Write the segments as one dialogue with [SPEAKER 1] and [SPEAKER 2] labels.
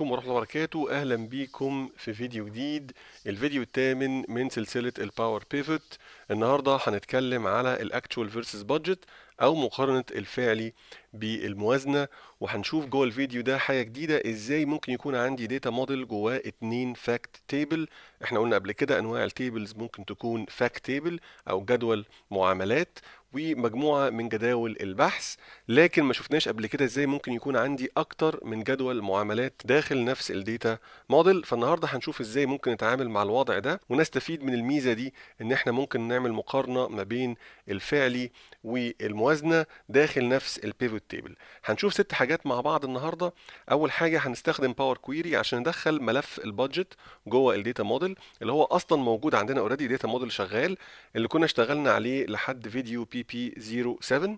[SPEAKER 1] عليكم ورحمة الله وبركاته أهلا بيكم في فيديو جديد الفيديو الثامن من سلسلة الباور بيفوت النهاردة هنتكلم على الاكتشوال فيرسس بادجت أو مقارنة الفعلي بالموازنة وهنشوف جوه الفيديو ده حاجة جديدة إزاي ممكن يكون عندي داتا موديل جواه اتنين فاكت تيبل احنا قلنا قبل كده أنواع التيبلز ممكن تكون فاكت تيبل أو جدول معاملات ومجموعه من جداول البحث لكن ما شفناش قبل كده ازاي ممكن يكون عندي اكتر من جدول معاملات داخل نفس الديتا موديل فالنهارده هنشوف ازاي ممكن نتعامل مع الوضع ده ونستفيد من الميزه دي ان احنا ممكن نعمل مقارنه ما بين الفعلي والموازنه داخل نفس البيفوت تيبل هنشوف ست حاجات مع بعض النهارده اول حاجه هنستخدم باور كويري عشان ندخل ملف البادجت جوه الديتا موديل اللي هو اصلا موجود عندنا اوريدي داتا موديل شغال اللي كنا اشتغلنا عليه لحد فيديو بي بي بي 07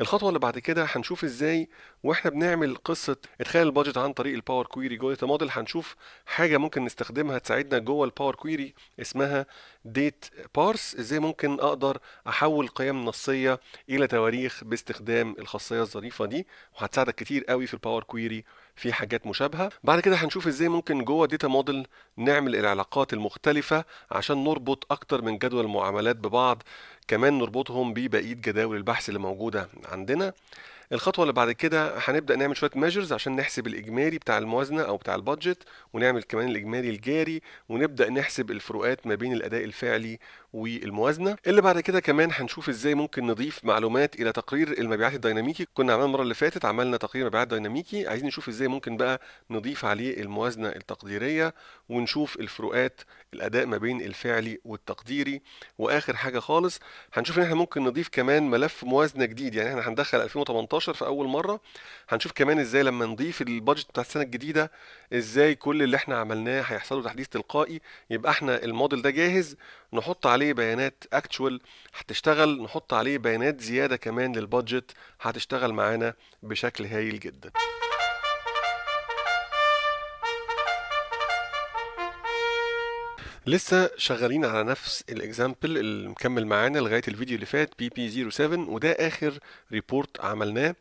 [SPEAKER 1] الخطوه اللي بعد كده هنشوف ازاي واحنا بنعمل قصه ادخال البادجت عن طريق الباور كويري جوه داتا موديل هنشوف حاجه ممكن نستخدمها تساعدنا جوه الباور كويري اسمها ديت بارس ازاي ممكن اقدر احول قيم نصيه الى تواريخ باستخدام الخاصيه الظريفه دي وهتساعدك كتير قوي في الباور كويري في حاجات مشابهه بعد كده هنشوف ازاي ممكن جوه داتا موديل نعمل العلاقات المختلفه عشان نربط اكتر من جدول معاملات ببعض كمان نربطهم ببقيه جداول البحث اللي موجوده عندنا الخطوه اللي بعد كده هنبدا نعمل شويه ميجرز عشان نحسب الاجمالي بتاع الموازنه او بتاع البادجت ونعمل كمان الاجمالي الجاري ونبدا نحسب الفروقات ما بين الاداء الفعلي والموازنه اللي بعد كده كمان هنشوف ازاي ممكن نضيف معلومات الى تقرير المبيعات الديناميكي كنا عملنا المره اللي فاتت عملنا تقرير مبيعات ديناميكي عايزين نشوف ازاي ممكن بقى نضيف عليه الموازنه التقديريه ونشوف الفروقات الاداء ما بين الفعلي والتقديري واخر حاجه خالص هنشوف ان احنا ممكن نضيف كمان ملف موازنه جديد يعني احنا هندخل 2018 2019 في اول مره هنشوف كمان ازاي لما نضيف البادجت بتاع السنه الجديده ازاي كل اللي احنا عملناه هيحصل له تحديث تلقائي يبقى احنا الموديل ده جاهز نحط عليه بيانات اكتشوال هتشتغل نحط عليه بيانات زياده كمان للبادجت هتشتغل معانا بشكل هايل جدا لسه شغالين على نفس الاكزامبل اللي مكمل معانا لغايه الفيديو اللي فات بي بي 07 وده اخر ريبورت عملناه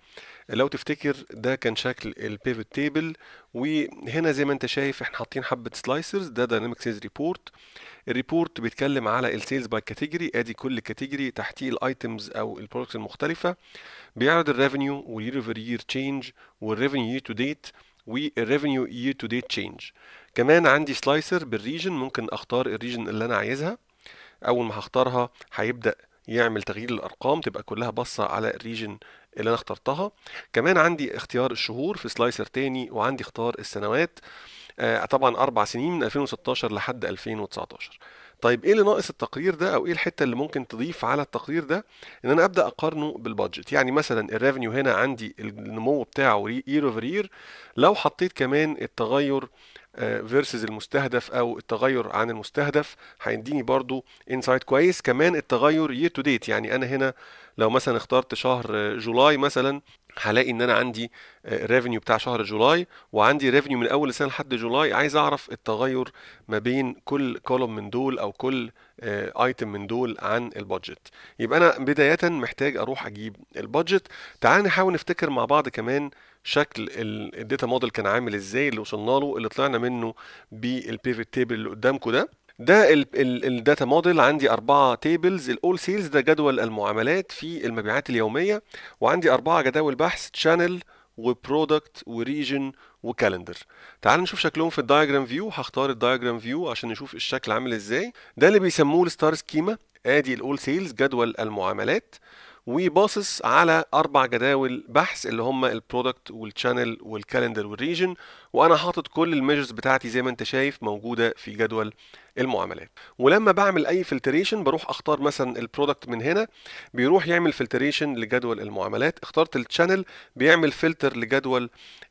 [SPEAKER 1] لو تفتكر ده كان شكل البيفت تيبل وهنا زي ما انت شايف احنا حاطين حبه سلايسرز ده دايناميك سيلز ريبورت الريبورت بيتكلم على السيلز باي كاتيجوري ادي كل كاتيجوري تحتيه الايتمز او البرودكتس المختلفه بيعرض الريفينيو واليير اوفر يير تشينج والريفينيو يير تو ديت والريفينيو يير تو ديت تشينج كمان عندي سلايسر بالريجن ممكن اختار الريجن اللي انا عايزها اول ما هختارها هيبدا يعمل تغيير الارقام تبقى كلها باصه على الريجن اللي انا اخترتها كمان عندي اختيار الشهور في سلايسر تاني وعندي اختار السنوات آه طبعا اربع سنين من 2016 لحد 2019 طيب ايه اللي ناقص التقرير ده او ايه الحته اللي ممكن تضيف على التقرير ده ان انا ابدا اقارنه بالبادجت يعني مثلا الريفنيو هنا عندي النمو بتاعه يير اوفر يير لو حطيت كمان التغير فيرسز المستهدف او التغير عن المستهدف هيديني برضو انسايت كويس كمان التغير يير تو ديت يعني انا هنا لو مثلا اخترت شهر جولاي مثلا هلاقي ان انا عندي ريفينيو بتاع شهر جولاي وعندي ريفينيو من اول السنه لحد جولاي عايز اعرف التغير ما بين كل كولوم من دول او كل ايتم من دول عن البادجت يبقى انا بدايه محتاج اروح اجيب البادجت تعال نحاول نفتكر مع بعض كمان شكل الداتا موديل كان عامل ازاي اللي وصلنا له اللي طلعنا منه بالبيفت تيبل اللي قدامكم ده ده الداتا موديل عندي أربعة تيبلز الأول سيلز ده جدول المعاملات في المبيعات اليومية وعندي أربعة جداول بحث شانل وبرودكت وريجن وكالندر تعال نشوف شكلهم في الدايجرام فيو هختار الدايجرام فيو عشان نشوف الشكل عامل ازاي ده اللي بيسموه الستار سكيما ادي الاول سيلز جدول المعاملات وباصص على اربع جداول بحث اللي هم البرودكت والشانل والكالندر والريجن وانا حاطط كل الميجرز بتاعتي زي ما انت شايف موجوده في جدول المعاملات ولما بعمل اي فلتريشن بروح اختار مثلا البرودكت من هنا بيروح يعمل فلتريشن لجدول المعاملات اخترت التشانل بيعمل فلتر لجدول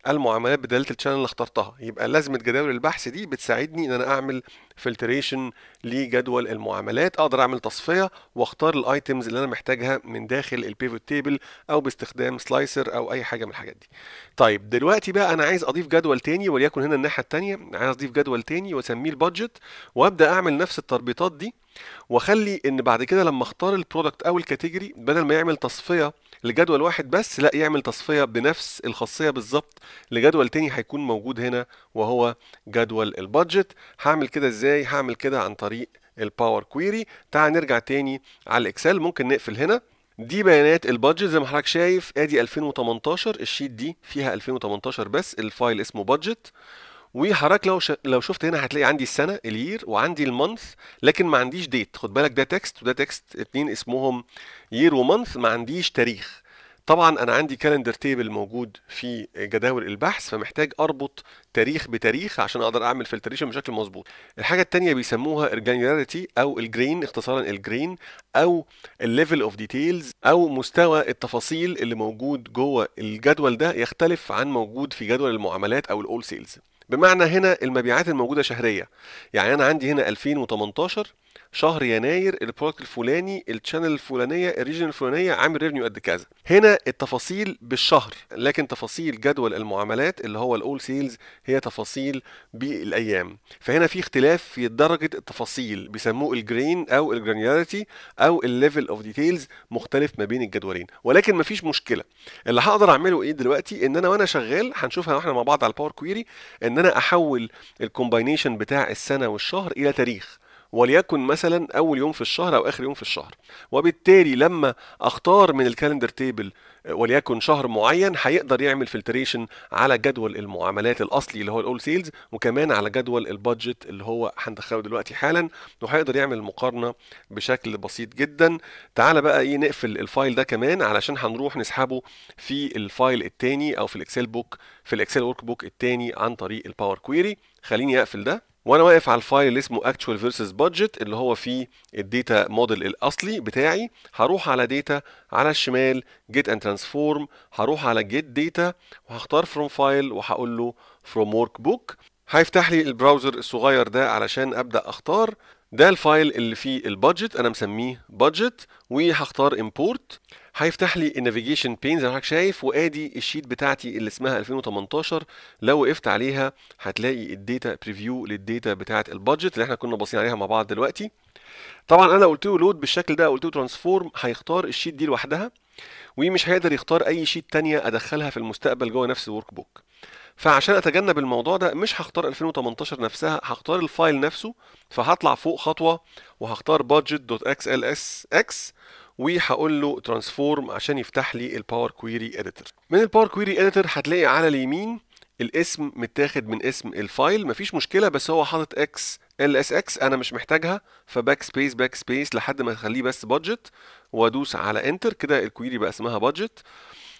[SPEAKER 1] المعاملات بدلت التشانل اللي اخترتها يبقى لازمه جداول البحث دي بتساعدني ان انا اعمل فلتريشن لجدول المعاملات اقدر اعمل تصفيه واختار الايتمز اللي انا محتاجها من داخل البيفوت تيبل او باستخدام سلايسر او اي حاجه من الحاجات دي طيب دلوقتي بقى انا عايز اضيف جدول تاني وليكن هنا الناحيه الثانيه عايز اضيف جدول تاني واسميه البادجت وابدا اعمل نفس التربيطات دي واخلي ان بعد كده لما اختار البرودكت او الكاتيجوري بدل ما يعمل تصفيه لجدول واحد بس لا يعمل تصفيه بنفس الخاصيه بالظبط لجدول تاني هيكون موجود هنا وهو جدول البادجت هعمل كده ازاي هعمل كده عن طريق الباور كويري تعال نرجع تاني على الاكسل ممكن نقفل هنا دي بيانات البادجت زي ما حضرتك شايف ادي 2018 الشيت دي فيها 2018 بس الفايل اسمه بادجت وحضرتك لو ش... لو شفت هنا هتلاقي عندي السنه الير وعندي المانث لكن ما عنديش ديت خد بالك ده تكست وده تكست اتنين اسمهم يير ومانث ما عنديش تاريخ طبعا انا عندي كالندر تيبل موجود في جداول البحث فمحتاج اربط تاريخ بتاريخ عشان اقدر اعمل فلتريشن بشكل مظبوط الحاجه الثانيه بيسموها الجرانيولاريتي او الجرين اختصارا الجرين او الليفل اوف ديتيلز او مستوى التفاصيل اللي موجود جوه الجدول ده يختلف عن موجود في جدول المعاملات او الاول سيلز بمعنى هنا المبيعات الموجودة شهرية يعني أنا عندي هنا 2018 شهر يناير البرودكت الفلاني الشانل الفلانيه الريجن الفلانيه عامل ريفنيو قد كذا هنا التفاصيل بالشهر لكن تفاصيل جدول المعاملات اللي هو الاول سيلز هي تفاصيل بالايام فهنا في اختلاف في درجه التفاصيل بيسموه الجرين او الجرانيولاريتي او الليفل اوف ديتيلز مختلف ما بين الجدولين ولكن مفيش مشكله اللي هقدر اعمله ايه دلوقتي ان انا وانا شغال هنشوفها واحنا مع بعض على الباور كويري ان انا احول الكومباينيشن بتاع السنه والشهر الى تاريخ وليكن مثلا اول يوم في الشهر او اخر يوم في الشهر وبالتالي لما اختار من الكالندر تيبل آه، وليكن شهر معين هيقدر يعمل فلتريشن على جدول المعاملات الاصلي اللي هو الاول سيلز وكمان على جدول البادجت اللي هو هندخله دلوقتي حالا وهيقدر يعمل مقارنه بشكل بسيط جدا تعالى بقى ايه نقفل الفايل ده كمان علشان هنروح نسحبه في الفايل الثاني او في الاكسل بوك في الاكسل ورك بوك الثاني عن طريق الباور كويري خليني اقفل ده وانا واقف على الفايل اللي اسمه actual versus budget اللي هو فيه الداتا موديل الاصلي بتاعي هروح على داتا على الشمال get and transform هروح على get data وهختار from file وهقول له from workbook هيفتح لي البراوزر الصغير ده علشان ابدا اختار ده الفايل اللي فيه البادجت انا مسميه بادجت وهختار امبورت هيفتح لي النافيجيشن بين زي ما حضرتك شايف وادي الشيت بتاعتي اللي اسمها 2018 لو وقفت عليها هتلاقي الداتا بريفيو للداتا بتاعه البادجت اللي احنا كنا باصين عليها مع بعض دلوقتي طبعا انا قلت له لود بالشكل ده قلت له ترانسفورم هيختار الشيت دي لوحدها ومش هيقدر يختار اي شيت تانية ادخلها في المستقبل جوه نفس الورك بوك فعشان اتجنب الموضوع ده مش هختار 2018 نفسها هختار الفايل نفسه فهطلع فوق خطوه وهختار budget.xlsx وهقول له ترانسفورم عشان يفتح لي الباور كويري اديتور من الباور كويري اديتور هتلاقي على اليمين الاسم متاخد من اسم الفايل مفيش مشكله بس هو حاطط اكس ال اس اكس انا مش محتاجها فباك سبيس باك سبيس لحد ما اخليه بس بادجت وادوس على انتر كده الكويري بقى اسمها بادجت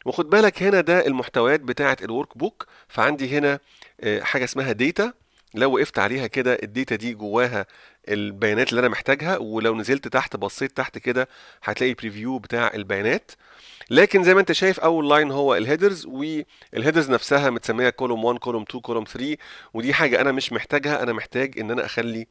[SPEAKER 1] وخد بالك هنا ده المحتويات بتاعه الورك بوك فعندي هنا آه، حاجه اسمها ديتا لو وقفت عليها كده الداتا دي جواها البيانات اللي انا محتاجها ولو نزلت تحت بصيت تحت كده هتلاقي بريفيو بتاع البيانات لكن زي ما انت شايف اول لاين هو الهيدرز والهيدرز نفسها متسميه كولوم 1 كولوم 2 كولوم 3 ودي حاجه انا مش محتاجها انا محتاج ان انا اخلي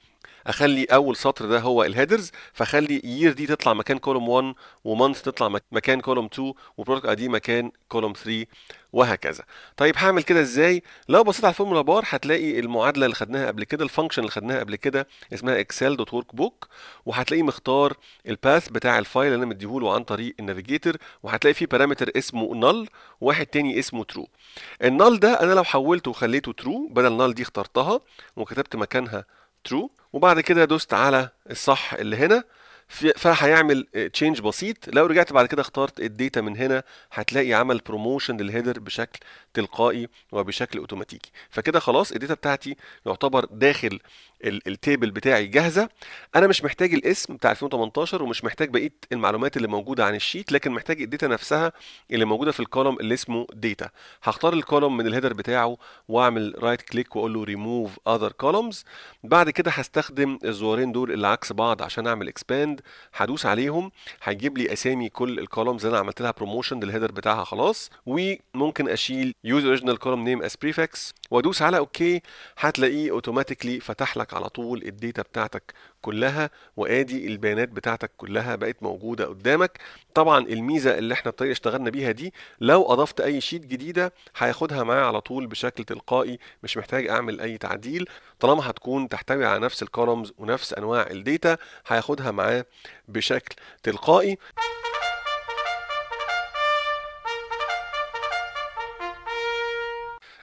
[SPEAKER 1] اخلي اول سطر ده هو الهيدرز فاخلي يير دي تطلع مكان كولوم 1 ومانث تطلع مكان كولوم 2 وبرودكت اي دي مكان كولوم 3 وهكذا طيب هعمل كده ازاي لو بصيت على الفورمولا بار هتلاقي المعادله اللي خدناها قبل كده الفانكشن اللي خدناها قبل كده اسمها اكسل دوت ورك بوك وهتلاقيه مختار الباث بتاع الفايل اللي انا مديهوله عن طريق النافيجيتور وهتلاقي فيه بارامتر اسمه نل واحد تاني اسمه ترو النل ده انا لو حولته وخليته ترو بدل نل دي اخترتها وكتبت مكانها ترو وبعد كده دوست على الصح اللي هنا فهيعمل تشينج بسيط لو رجعت بعد كده اخترت الداتا من هنا هتلاقي عمل بروموشن للهيدر بشكل تلقائي وبشكل اوتوماتيكي فكده خلاص الداتا بتاعتي يعتبر داخل التيبل بتاعي جاهزه انا مش محتاج الاسم بتاع 2018 ومش محتاج بقيه المعلومات اللي موجوده عن الشيت لكن محتاج الداتا نفسها اللي موجوده في الكولوم اللي اسمه داتا هختار الكولوم من الهيدر بتاعه واعمل رايت كليك واقول له ريموف اذر كولومز بعد كده هستخدم الزوارين دول اللي عكس بعض عشان اعمل اكسباند هدوس عليهم هيجيب لي اسامي كل الكولومز اللي انا عملت لها بروموشن للهيدر بتاعها خلاص وممكن اشيل يوز اوريجينال كولوم نيم اس بريفكس وادوس على اوكي هتلاقيه اوتوماتيكلي فتح لك بتاعتك على طول الديتا بتاعتك كلها وادي البيانات بتاعتك كلها بقت موجوده قدامك طبعا الميزه اللي احنا اشتغلنا بيها دي لو اضفت اي شيت جديده هياخدها معايا على طول بشكل تلقائي مش محتاج اعمل اي تعديل طالما هتكون تحتوي على نفس الكولومز ونفس انواع الديتا هياخدها معاه بشكل تلقائي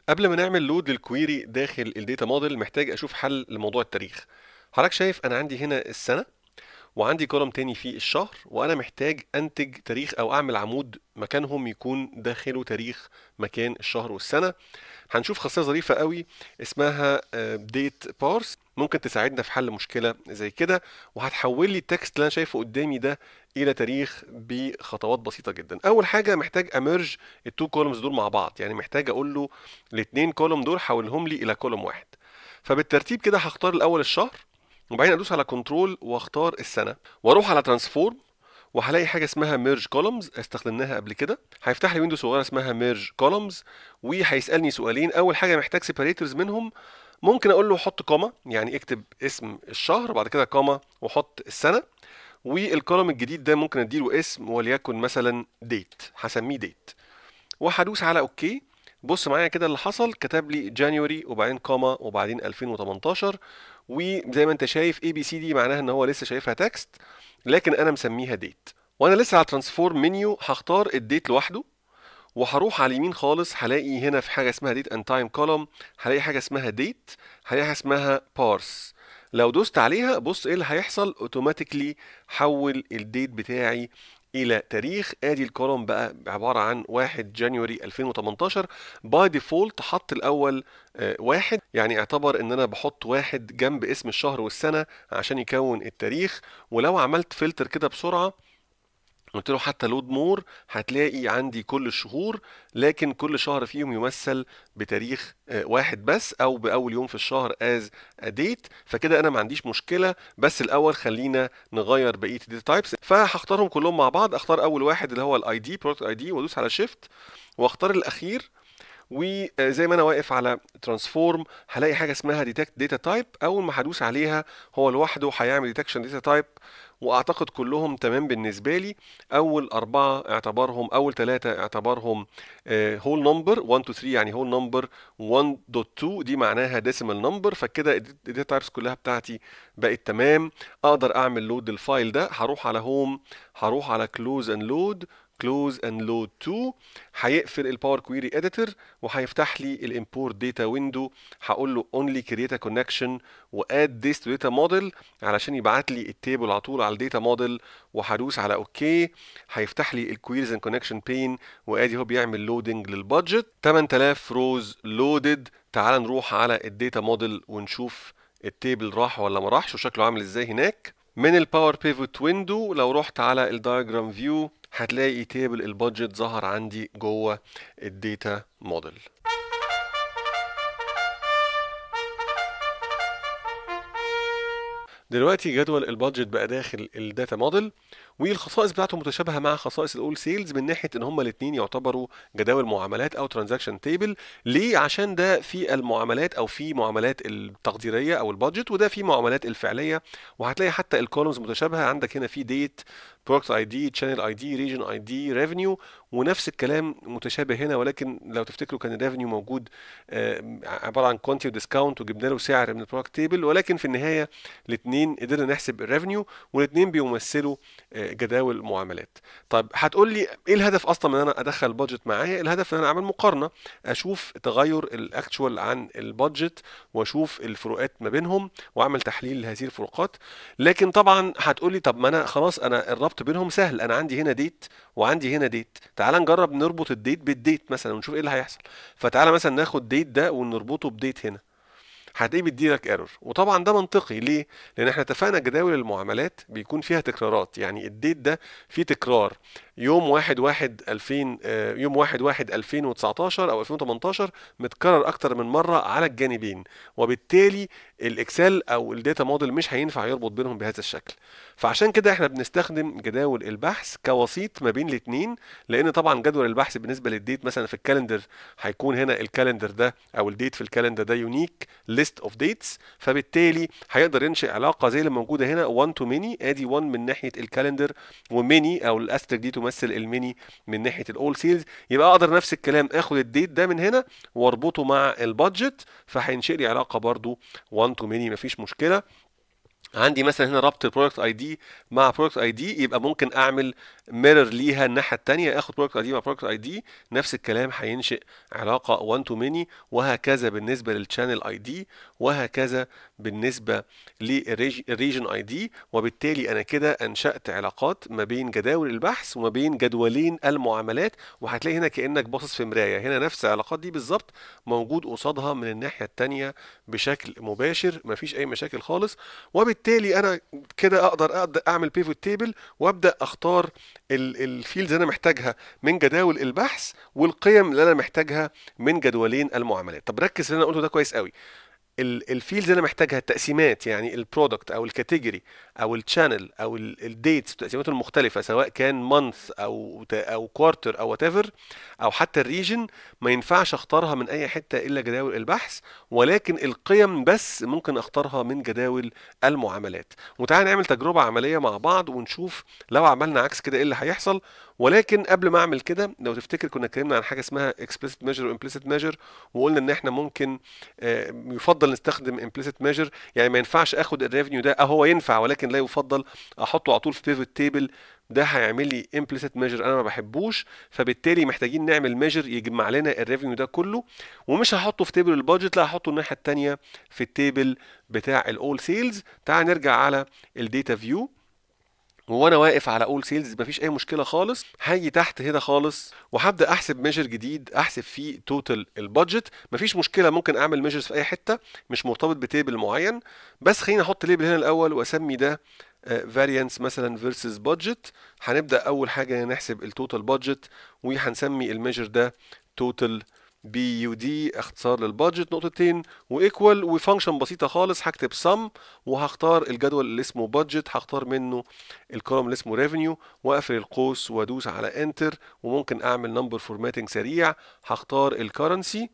[SPEAKER 1] قبل ما نعمل لود للكويري داخل الديتا موديل محتاج اشوف حل لموضوع التاريخ حضرتك شايف انا عندي هنا السنه وعندي كولم تاني فيه الشهر وانا محتاج انتج تاريخ او اعمل عمود مكانهم يكون داخله تاريخ مكان الشهر والسنه هنشوف خاصيه ظريفه قوي اسمها ديت آه، بارس ممكن تساعدنا في حل مشكله زي كده وهتحول لي التكست اللي انا شايفه قدامي ده الى تاريخ بخطوات بسيطه جدا اول حاجه محتاج اميرج التو كولمز دول مع بعض يعني محتاج اقول له الاثنين كولوم دول حولهم لي الى كولوم واحد فبالترتيب كده هختار الاول الشهر وبعدين ادوس على كنترول واختار السنه واروح على ترانسفورم وهلاقي حاجه اسمها ميرج كولومز استخدمناها قبل كده هيفتح لي ويندو صغيره اسمها ميرج كولومز وهيسالني سؤالين اول حاجه محتاج سيباريترز منهم ممكن اقول له حط كوما يعني اكتب اسم الشهر وبعد كده كوما وحط السنه والكولوم الجديد ده ممكن اديله اسم وليكن مثلا ديت هسميه ديت وهدوس على اوكي بص معايا كده اللي حصل كتب لي جانيوري وبعدين كاما وبعدين 2018 وزي ما انت شايف اي بي سي دي معناها ان هو لسه شايفها تكست لكن انا مسميها ديت وانا لسه على ترانسفورم منيو هختار الديت لوحده وهروح على اليمين خالص هلاقي هنا في حاجه اسمها ديت اند تايم كولوم هلاقي حاجه اسمها ديت هلاقي حاجه اسمها بارس لو دوست عليها بص ايه اللي هيحصل اوتوماتيكلي حول الديت بتاعي الى تاريخ ادي الكولوم بقى عباره عن 1 جانوري 2018 باي ديفولت حط الاول آه، واحد يعني اعتبر ان انا بحط واحد جنب اسم الشهر والسنه عشان يكون التاريخ ولو عملت فلتر كده بسرعه قلت له حتى لود مور هتلاقي عندي كل الشهور لكن كل شهر فيهم يمثل بتاريخ آه، واحد بس او باول يوم في الشهر از ديت فكده انا ما عنديش مشكله بس الاول خلينا نغير بقيه الداتا تايبس فهختارهم كلهم مع بعض اختار اول واحد اللي هو الاي دي برودكت اي دي وادوس على شيفت واختار الاخير وزي آه، ما انا واقف على ترانسفورم هلاقي حاجه اسمها ديتكت داتا تايب اول ما هدوس عليها هو لوحده هيعمل ديتكشن داتا تايب واعتقد كلهم تمام بالنسبه لي اول اربعه اعتبرهم اول ثلاثه اعتبرهم هول نمبر 1 2 3 يعني هول نمبر 1.2 دي معناها ديسيمال نمبر فكده الداتا تايبس كلها بتاعتي بقت تمام اقدر اعمل لود للفايل ده هروح على هوم هروح على كلوز اند لود close and load to هيقفل الباور كويري اديتور وهيفتح لي الامبورت داتا ويندو هقول له only create a connection واد this to data model علشان يبعت لي التيبل على طول على الداتا موديل وهدوس على اوكي هيفتح لي الكويريز اند كونكشن بين وادي هو بيعمل لودنج للبادجت 8000 روز لودد تعال نروح على الداتا موديل ونشوف التيبل راح ولا ما راحش وشكله عامل ازاي هناك من الباور بيفوت ويندو لو رحت على الدايجرام فيو هتلاقي تيبل البادجت ظهر عندي جوه الداتا موديل دلوقتي جدول البادجت بقى داخل الداتا موديل والخصائص بتاعته متشابهه مع خصائص الاول سيلز من ناحيه ان هما الاثنين يعتبروا جداول معاملات او ترانزاكشن تيبل ليه عشان ده في المعاملات او في معاملات التقديريه او البادجت وده في معاملات الفعليه وهتلاقي حتى الكولومز متشابهه عندك هنا في ديت برودكت اي دي تشانل اي دي ريجن اي دي ريفينيو ونفس الكلام متشابه هنا ولكن لو تفتكروا كان الريفينيو موجود آه، عباره عن كوانتي وديسكاونت وجبنا له سعر من البرودكت تيبل ولكن في النهايه الاثنين قدرنا نحسب الريفينيو والاثنين بيمثلوا آه، جداول معاملات طب هتقول لي ايه الهدف اصلا من ان انا ادخل بادجت معايا الهدف ان انا اعمل مقارنه اشوف تغير الاكتشوال عن البادجت واشوف الفروقات ما بينهم واعمل تحليل لهذه الفروقات لكن طبعا هتقول لي طب ما انا خلاص انا الربط الربط بينهم سهل انا عندي هنا ديت وعندي هنا ديت تعال نجرب نربط الديت بالديت مثلا ونشوف ايه اللي هيحصل فتعال مثلا ناخد ديت ده ونربطه بديت هنا هتلاقيه بيديلك ايرور وطبعا ده منطقي ليه لان احنا اتفقنا جداول المعاملات بيكون فيها تكرارات يعني الديت ده فيه تكرار يوم 1 1 2000 يوم 1 1 2019 او 2018 متكرر اكتر من مره على الجانبين وبالتالي الاكسل او الداتا موديل مش هينفع يربط بينهم بهذا الشكل فعشان كده احنا بنستخدم جداول البحث كوسيط ما بين الاثنين لان طبعا جدول البحث بالنسبه للديت مثلا في الكالندر هيكون هنا الكالندر ده او الديت في الكالندر ده يونيك ليست اوف ديتس فبالتالي هيقدر ينشئ علاقه زي اللي موجوده هنا 1 تو ميني ادي 1 من ناحيه الكالندر وميني او الاستريك دي الممثل الميني من ناحيه الاول سيلز يبقى اقدر نفس الكلام اخد الديت ده من هنا واربطه مع البادجت فهينشئ لي علاقه برده 1 تو ميني مفيش مشكله عندي مثلا هنا ربط البرودكت اي دي مع برودكت اي دي يبقى ممكن اعمل ميرور ليها الناحيه الثانيه اخد برودكت اي دي مع برودكت اي دي نفس الكلام هينشئ علاقه 1 تو ميني وهكذا بالنسبه للشانل اي دي وهكذا بالنسبه للريجن اي دي وبالتالي انا كده انشات علاقات ما بين جداول البحث وما بين جدولين المعاملات وهتلاقي هنا كانك باصص في مرايه هنا نفس العلاقات دي بالظبط موجود قصادها من الناحيه الثانيه بشكل مباشر مفيش اي مشاكل خالص وبالتالي انا كده اقدر اقدر اعمل بيفوت تيبل وابدا اختار الفيلز انا محتاجها من جداول البحث والقيم اللي انا محتاجها من جدولين المعاملات طب ركز اللي انا قلته ده كويس قوي الفيلز انا محتاجها التقسيمات يعني البرودكت او الكاتيجوري او الشانل او الديتس التقسيمات المختلفه سواء كان مانث او او كوارتر او وات او حتى الريجن ما ينفعش اختارها من اي حته الا جداول البحث ولكن القيم بس ممكن اختارها من جداول المعاملات وتعالى نعمل تجربه عمليه مع بعض ونشوف لو عملنا عكس كده ايه اللي هيحصل ولكن قبل ما اعمل كده لو تفتكر كنا اتكلمنا عن حاجه اسمها explicit measure و implicit measure وقلنا ان احنا ممكن آه، يفضل نستخدم implicit measure يعني ما ينفعش اخد الريفنيو ده هو ينفع ولكن لا يفضل احطه على طول في pivot table ده هيعمل لي implicit measure انا ما بحبوش فبالتالي محتاجين نعمل measure يجمع لنا الريفنيو ده كله ومش هحطه في تيبل البادجت لا هحطه الناحيه الثانيه في التيبل بتاع الاول سيلز تعال نرجع على الديتا فيو وانا واقف على اول سيلز مفيش اي مشكله خالص هاجي تحت هنا خالص وهبدا احسب ميجر جديد احسب فيه توتال البادجت مفيش مشكله ممكن اعمل ميجرز في اي حته مش مرتبط بتيبل معين بس خليني احط ليبل هنا الاول واسمي ده فارينس آه، مثلا فيرسز بادجت هنبدا اول حاجه نحسب التوتال بادجت وهنسمي الميجر ده توتال بي يو دي اختصار للبادجت نقطتين وايكوال وفانكشن بسيطه خالص هكتب سم وهختار الجدول اللي اسمه بادجت هختار منه الكولوم اللي اسمه ريفينيو واقفل القوس وادوس على انتر وممكن اعمل نمبر فورماتنج سريع هختار الكرنسي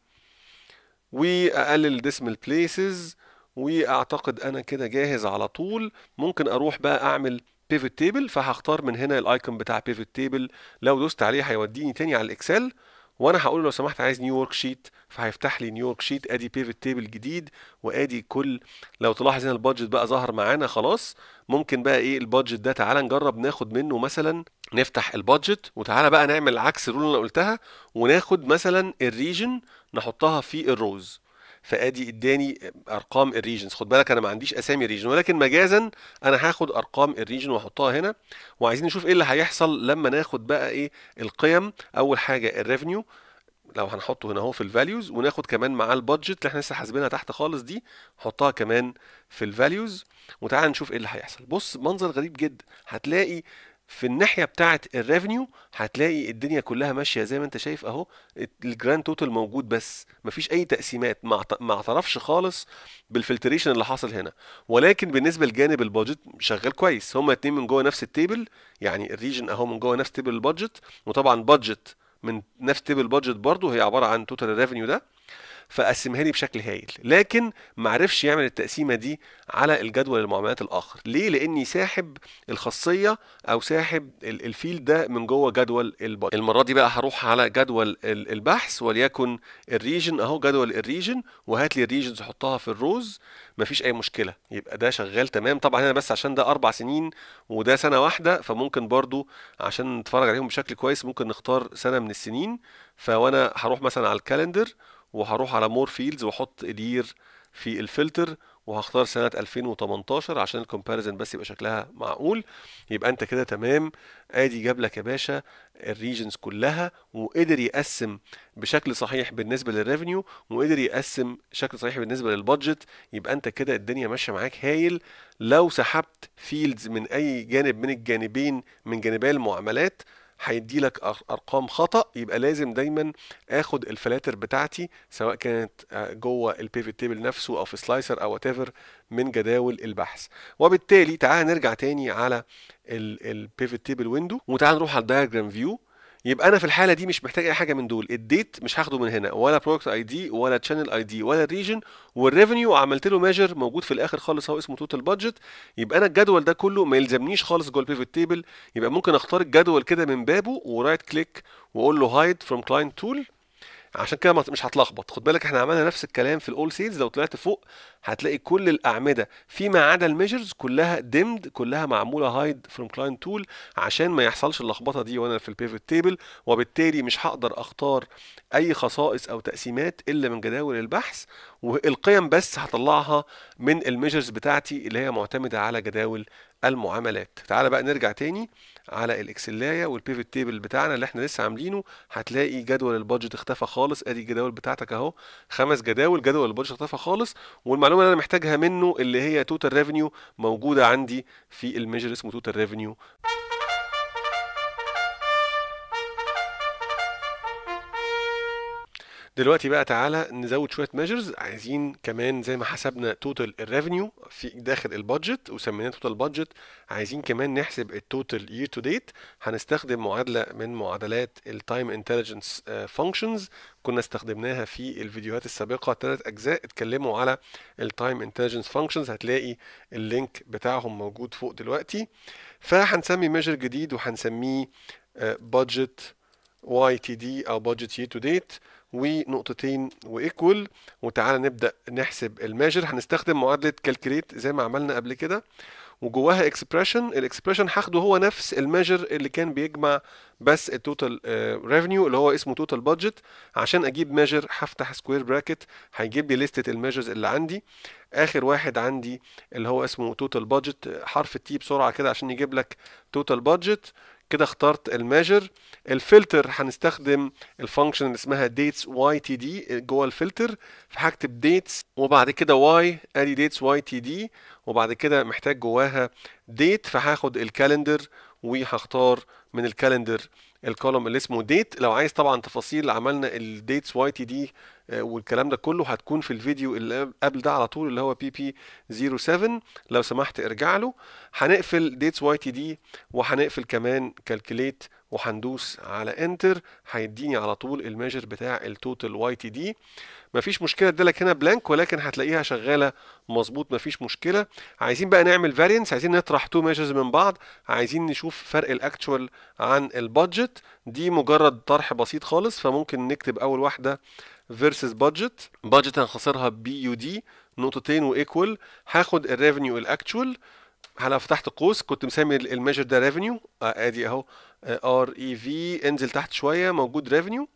[SPEAKER 1] واقلل ديسمال بليسز واعتقد انا كده جاهز على طول ممكن اروح بقى اعمل بيفوت تيبل فهختار من هنا الايكون بتاع بيفوت تيبل لو دوست عليه هيوديني تاني على الاكسل وانا هقول له لو سمحت عايز نيو ورك شيت فهيفتح لي نيو ورك شيت ادي بيفت تيبل جديد وادي كل لو تلاحظ هنا البادجت بقى ظهر معانا خلاص ممكن بقى ايه البادجت ده تعالى نجرب ناخد منه مثلا نفتح البادجت وتعالى بقى نعمل عكس الرول اللي انا قلتها وناخد مثلا الريجن نحطها في الروز فادي اداني ارقام الريجنز خد بالك انا ما عنديش اسامي ريجن ولكن مجازا انا هاخد ارقام الريجن واحطها هنا وعايزين نشوف ايه اللي هيحصل لما ناخد بقى ايه القيم اول حاجه الريفنيو لو هنحطه هنا اهو في الفاليوز وناخد كمان معاه البادجت اللي احنا لسه حاسبينها تحت خالص دي نحطها كمان في الفاليوز وتعال نشوف ايه اللي هيحصل بص منظر غريب جدا هتلاقي في الناحيه بتاعه الريفنيو هتلاقي الدنيا كلها ماشيه زي ما انت شايف اهو الجراند توتال موجود بس مفيش اي تقسيمات ما اعترفش خالص بالفلتريشن اللي حاصل هنا ولكن بالنسبه لجانب البادجت شغال كويس هما اتنين من جوه نفس التيبل يعني الريجن اهو من جوه نفس تيبل البادجت وطبعا بادجت من نفس تيبل بادجت برضه هي عباره عن توتال الريفنيو ده فقسمها لي بشكل هايل لكن ما عرفش يعمل التقسيمه دي على الجدول المعاملات الاخر ليه لاني ساحب الخاصيه او ساحب الفيل ده من جوه جدول البط المره دي بقى هروح على جدول البحث وليكن الريجن اهو جدول الريجن وهات لي الريجنز حطها في الروز مفيش اي مشكله يبقى ده شغال تمام طبعا هنا بس عشان ده اربع سنين وده سنه واحده فممكن برضو عشان نتفرج عليهم بشكل كويس ممكن نختار سنه من السنين فوانا هروح مثلا على الكالندر وهروح على مور فيلدز واحط الير في الفلتر وهختار سنة 2018 عشان الكومباريزن بس يبقى شكلها معقول يبقى انت كده تمام ادي جاب لك يا باشا الريجنز كلها وقدر يقسم بشكل صحيح بالنسبة للريفينيو وقدر يقسم شكل صحيح بالنسبة للبادجت يبقى انت كده الدنيا ماشية معاك هايل لو سحبت فيلدز من اي جانب من الجانبين من جانبي المعاملات هيدي لك ارقام خطا يبقى لازم دايما اخد الفلاتر بتاعتي سواء كانت آه، جوه البيفت تيبل نفسه او في سلايسر او وات من جداول البحث وبالتالي تعال نرجع تاني على البيفت تيبل ويندو وتعال نروح على الدايجرام فيو يبقى انا في الحاله دي مش محتاج اي حاجه من دول الديت مش هاخده من هنا ولا برودكت اي دي ولا تشانل اي دي ولا الريجن والريفينيو عملت له ميجر موجود في الاخر خالص اهو اسمه توتال بادجت يبقى انا الجدول ده كله ما يلزمنيش خالص جوه البيفت تيبل يبقى ممكن اختار الجدول كده من بابه ورايت كليك واقول له هايد فروم كلاينت تول عشان كده مش هتلخبط خد بالك احنا عملنا نفس الكلام في الاول سيلز لو طلعت فوق هتلاقي كل الاعمده فيما عدا الميجرز كلها ديمد كلها معموله هايد فروم كلاين تول عشان ما يحصلش اللخبطه دي وانا في البيفوت تيبل وبالتالي مش هقدر اختار اي خصائص او تقسيمات الا من جداول البحث والقيم بس هطلعها من الميجرز بتاعتي اللي هي معتمده على جداول المعاملات تعال بقى نرجع تاني على الاكسلايه والبيفت تيبل بتاعنا اللي احنا لسه عاملينه هتلاقي جدول البادجت اختفى خالص ادي الجداول بتاعتك اهو خمس جداول جدول البادجت اختفى خالص والمعلومه اللي انا محتاجها منه اللي هي توتال ريفينيو موجوده عندي في الميجر اسمه توتال ريفينيو دلوقتي بقى تعالى نزود شويه ميجرز عايزين كمان زي ما حسبنا توتال الريفينيو في داخل البادجت وسميناه توتال بادجت عايزين كمان نحسب التوتال يير تو ديت هنستخدم معادله من معادلات التايم انتليجنس فانكشنز كنا استخدمناها في الفيديوهات السابقه ثلاث اجزاء اتكلموا على التايم انتليجنس فانكشنز هتلاقي اللينك بتاعهم موجود فوق دلوقتي فهنسمي ميجر جديد وهنسميه بادجت آه، واي تي دي او بادجت يير تو ديت ونقطتين وايكوال وتعالى نبدا نحسب الميجر هنستخدم معادله كالكريت زي ما عملنا قبل كده وجواها اكسبريشن الاكسبريشن هاخده هو نفس الميجر اللي كان بيجمع بس التوتال ريفينيو آه، اللي هو اسمه توتال بادجت عشان اجيب ميجر هفتح سكوير براكت هيجيب لي لستة الميجرز اللي عندي اخر واحد عندي اللي هو اسمه توتال بادجت حرف التي بسرعه كده عشان يجيب لك توتال بادجت كده اخترت الميجر الفلتر هنستخدم الفانكشن اللي اسمها dates واي تي دي جوه الفلتر فهكتب dates وبعد كده واي ادي dates واي تي دي وبعد كده محتاج جواها date فهاخد الكالندر وهختار من الكالندر الكولوم اللي اسمه ديت لو عايز طبعا تفاصيل عملنا الديتس واي تي دي آه، والكلام ده كله هتكون في الفيديو اللي قبل ده على طول اللي هو بي بي 07 لو سمحت ارجع له هنقفل ديتس واي تي دي وهنقفل كمان كالكليت وهندوس على انتر هيديني على طول الميجر بتاع التوتال واي تي دي مفيش مشكله ادالك هنا بلانك ولكن هتلاقيها شغاله مظبوط مفيش مشكله عايزين بقى نعمل فارينس عايزين نطرح تو ميجرز من بعض عايزين نشوف فرق الاكتوال عن البادجت دي مجرد طرح بسيط خالص فممكن نكتب اول واحده فيرسز بادجت بادجت هنخسرها بي يو دي نقطتين وايكوال هاخد الريفنيو الاكتشوال على فتحت قوس كنت مسمي الميجر ده ريفنيو آه، ادي اهو ار اي في انزل تحت شويه موجود ريفنيو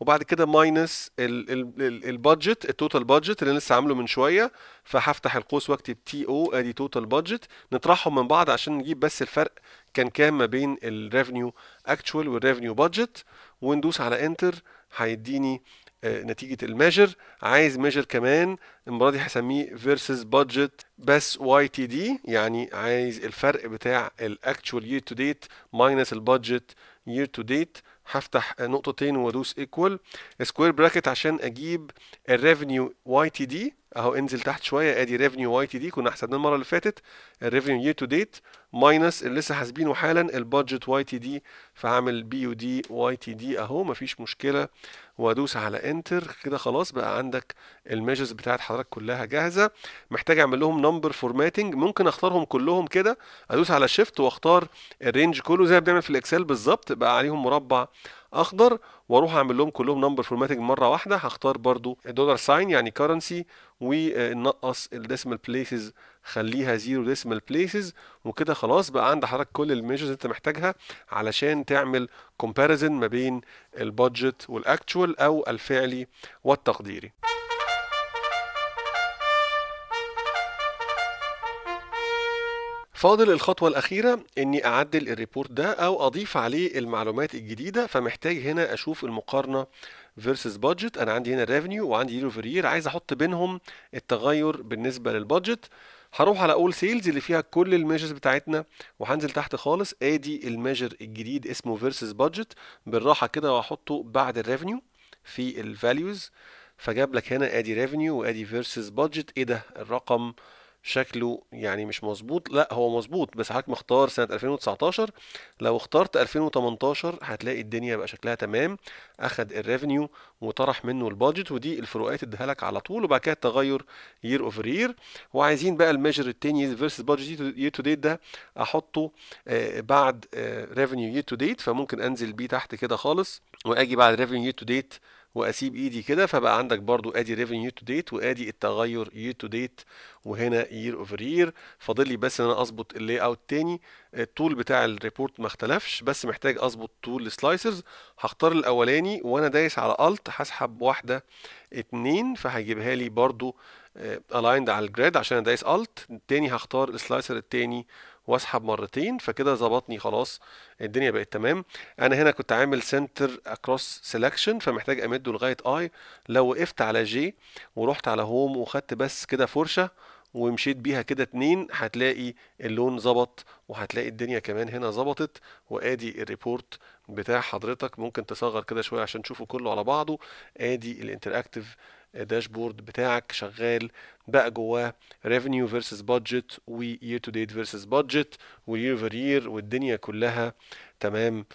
[SPEAKER 1] وبعد كده ماينس البادجت التوتال بادجت اللي لسه عامله من شويه فهفتح القوس واكتب تي او ادي توتال بادجت نطرحهم من بعض عشان نجيب بس الفرق كان كام ما بين الريفنيو اكتشوال والريفنيو بادجت وندوس على انتر هيديني آه، نتيجه الميجر عايز ميجر كمان المره دي هسميه فيرسز بادجت بس واي تي دي يعني عايز الفرق بتاع الاكتشوال يير تو ديت ماينس البادجت يير تو ديت هفتح نقطتين وادوس ايكوال سكوير براكت عشان اجيب الريفنيو واي تي دي اهو انزل تحت شويه ادي ريفينيو واي تي دي كنا حسبناه المره اللي فاتت الريفينيو يير تو ديت ماينس اللي لسه حاسبينه حالا البادجت واي تي دي فهعمل بي يو دي واي تي دي اهو مفيش مشكله وادوس على انتر كده خلاص بقى عندك الميجرز بتاعت حضرتك كلها جاهزه محتاج اعمل لهم نمبر فورماتنج ممكن اختارهم كلهم كده ادوس على شيفت واختار الرينج كله زي ما بنعمل في الاكسل بالظبط بقى عليهم مربع اخضر واروح اعمل لهم كلهم نمبر فورماتنج مره واحده هختار برضو دولار ساين يعني كرنسي ونقص الديسمال بليسز خليها زيرو ديسمال بليسز وكده خلاص بقى عند حضرتك كل الميجرز انت محتاجها علشان تعمل كومباريزن ما بين البادجت والاكتشوال او الفعلي والتقديري فاضل الخطوة الأخيرة إني أعدل الريبورت ده أو أضيف عليه المعلومات الجديدة فمحتاج هنا أشوف المقارنة فيرسز budget أنا عندي هنا revenue وعندي year over يير عايز أحط بينهم التغير بالنسبة للبادجت هروح على اول سيلز اللي فيها كل الميجرز بتاعتنا وهنزل تحت خالص ادي الميجر الجديد اسمه فيرسز بادجت بالراحه كده واحطه بعد الريفنيو في الفاليوز فجاب لك هنا ادي ريفنيو وادي فيرسز بادجت ايه ده الرقم شكله يعني مش مظبوط لا هو مظبوط بس حضرتك مختار سنه 2019 لو اخترت 2018 هتلاقي الدنيا بقى شكلها تمام اخد الريفينيو وطرح منه البادجت ودي الفروقات اديها لك على طول وبعد كده التغير يير اوفر يير وعايزين بقى الميجر التاني فيرسز بادجت يير تو ديت ده احطه آه، بعد ريفينيو يير تو ديت فممكن انزل بيه تحت كده خالص واجي بعد ريفينيو يير تو ديت واسيب ايدي كده فبقى عندك برضو ادي ريفينيو تو ديت وادي التغير يير تو ديت وهنا يير اوفر يير فاضل لي بس ان انا اظبط اللاي اوت تاني الطول آه، بتاع الريبورت ما اختلفش بس محتاج اظبط طول السلايسرز هختار الاولاني وانا دايس على الت هسحب واحده اتنين فهجيبها لي برضو الايند آه، على الجراد عشان انا دايس الت تاني هختار السلايسر التاني واسحب مرتين فكده ظبطني خلاص الدنيا بقت تمام انا هنا كنت عامل سنتر اكروس سيلكشن فمحتاج امده لغايه اي لو وقفت على جي ورحت على هوم وخدت بس كده فرشه ومشيت بيها كده اتنين هتلاقي اللون ظبط وهتلاقي الدنيا كمان هنا ظبطت وادي الريبورت بتاع حضرتك ممكن تصغر كده شويه عشان تشوفه كله على بعضه ادي الانتراكتيف الداشبورد بتاعك شغال بقى جواه revenue versus budget و year to date versus budget و year over year والدنيا كلها تمام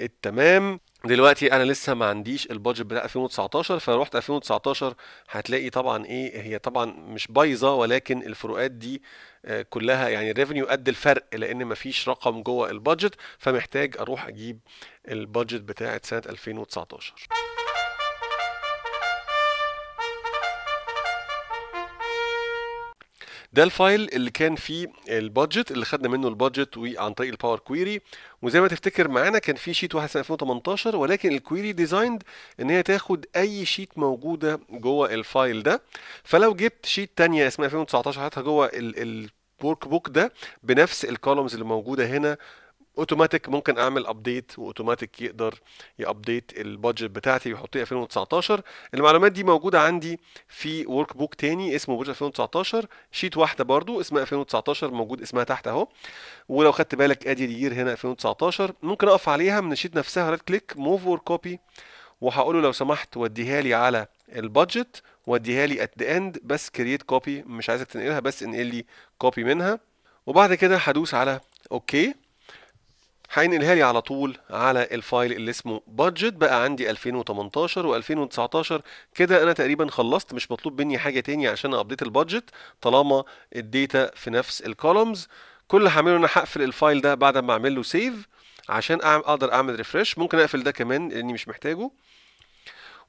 [SPEAKER 1] التمام دلوقتي انا لسه ما عنديش البادجت بتاع 2019 فروحت 2019 هتلاقي طبعا ايه هي طبعا مش بايظه ولكن الفروقات دي آه، كلها يعني الريفينيو قد الفرق لان ما فيش رقم جوه البادجت فمحتاج اروح اجيب البادجت بتاعه سنه 2019 ده الفايل اللي كان فيه البادجت اللي خدنا منه البادجت وعن طريق الباور كويري وزي ما تفتكر معانا كان في شيت واحد سنه 2018 ولكن الكويري ديزايند ان هي تاخد اي شيت موجوده جوه الفايل ده فلو جبت شيت تانية اسمها 2019 هاتها جوه الورك بوك ده بنفس الكولومز اللي موجوده هنا اوتوماتيك ممكن اعمل ابديت واوتوماتيك يقدر يابديت البادجت بتاعتي ويحط لي 2019 المعلومات دي موجوده عندي في ورك بوك تاني اسمه بروجكت 2019 شيت واحده برضو اسمها 2019 موجود اسمها تحت اهو ولو خدت بالك ادي الير هنا 2019 ممكن اقف عليها من الشيت نفسها رايت كليك موف اور كوبي وهقول له لو سمحت وديها لي على البادجت وديها لي ات ذا اند بس كرييت كوبي مش عايزك تنقلها بس انقل لي كوبي منها وبعد كده هدوس على اوكي okay. هينقلها لي على طول على الفايل اللي اسمه بادجت بقى عندي 2018 و2019 كده انا تقريبا خلصت مش مطلوب مني حاجه تاني عشان ابديت البادجت طالما الداتا في نفس الكولومز كل اللي هعمله انا هقفل الفايل ده بعد ما اعمل له سيف عشان اقدر اعمل ريفرش ممكن اقفل ده كمان لاني مش محتاجه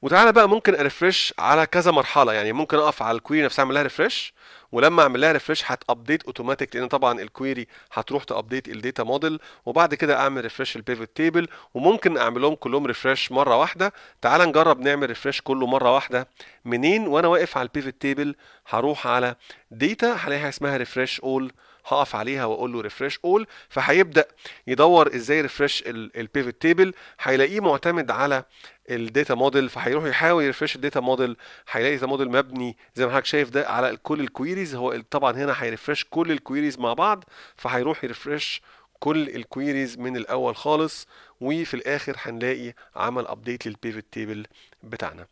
[SPEAKER 1] وتعالى بقى ممكن اريفرش على كذا مرحله يعني ممكن اقف على الكويري نفسها اعمل لها ريفرش ولما اعمل لها ريفرش هتابديت اوتوماتيك لان طبعا الكويري هتروح تابديت الداتا موديل وبعد كده اعمل ريفرش البيفوت تيبل وممكن اعملهم كلهم ريفرش مره واحده تعالى نجرب نعمل ريفرش كله مره واحده منين وانا واقف على البيفوت تيبل هروح على داتا هلاقيها اسمها ريفرش اول هقف عليها واقول له ريفرش اول فهيبدا يدور ازاي ريفرش البيفت تيبل هيلاقيه معتمد على الداتا موديل فهيروح يحاول يرفرش الداتا موديل هيلاقي الداتا موديل مبني زي ما حضرتك شايف ده على كل الكويريز هو طبعا هنا هيرفرش كل الكويريز مع بعض فهيروح يرفرش كل الكويريز من الاول خالص وفي الاخر هنلاقي عمل ابديت للبيفت تيبل بتاعنا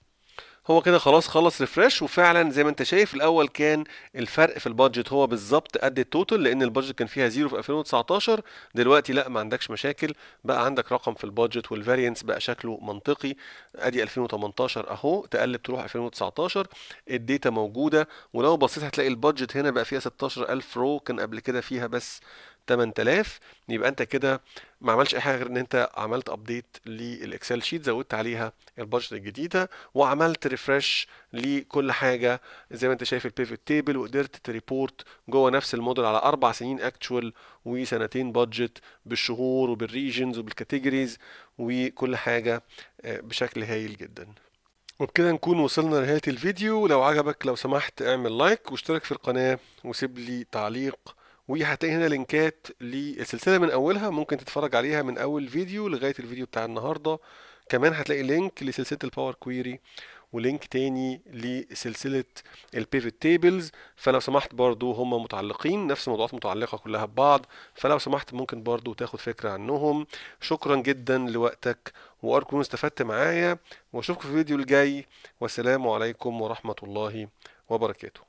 [SPEAKER 1] هو كده خلاص خلص ريفرش وفعلا زي ما انت شايف الاول كان الفرق في البادجت هو بالظبط قد التوتال لان البادجت كان فيها زيرو في 2019 دلوقتي لا ما عندكش مشاكل بقى عندك رقم في البادجت والفارينس بقى شكله منطقي ادي 2018 اهو تقلب تروح 2019 الداتا موجوده ولو بصيت هتلاقي البادجت هنا بقى فيها 16000 رو كان قبل كده فيها بس 8000 يبقى انت كده ما عملش اي حاجه غير ان انت عملت ابديت للاكسل شيت زودت عليها البادجت الجديده وعملت ريفرش لكل حاجه زي ما انت شايف البيفت تيبل وقدرت تريبورت جوه نفس الموديل على اربع سنين اكتشوال وسنتين بادجت بالشهور وبالريجنز وبالكاتيجوريز وكل حاجه آه، بشكل هايل جدا وبكده نكون وصلنا لنهايه الفيديو لو عجبك لو سمحت اعمل لايك واشترك في القناه وسيب لي تعليق وهتلاقي هنا لينكات للسلسله من اولها ممكن تتفرج عليها من اول فيديو لغايه الفيديو بتاع النهارده كمان هتلاقي لينك لسلسله الباور كويري ولينك تاني لسلسله البيفت تيبلز فلو سمحت برضو هم متعلقين نفس الموضوعات متعلقه كلها ببعض فلو سمحت ممكن برضو تاخد فكره عنهم شكرا جدا لوقتك واركون استفدت معايا واشوفكم في الفيديو الجاي والسلام عليكم ورحمه الله وبركاته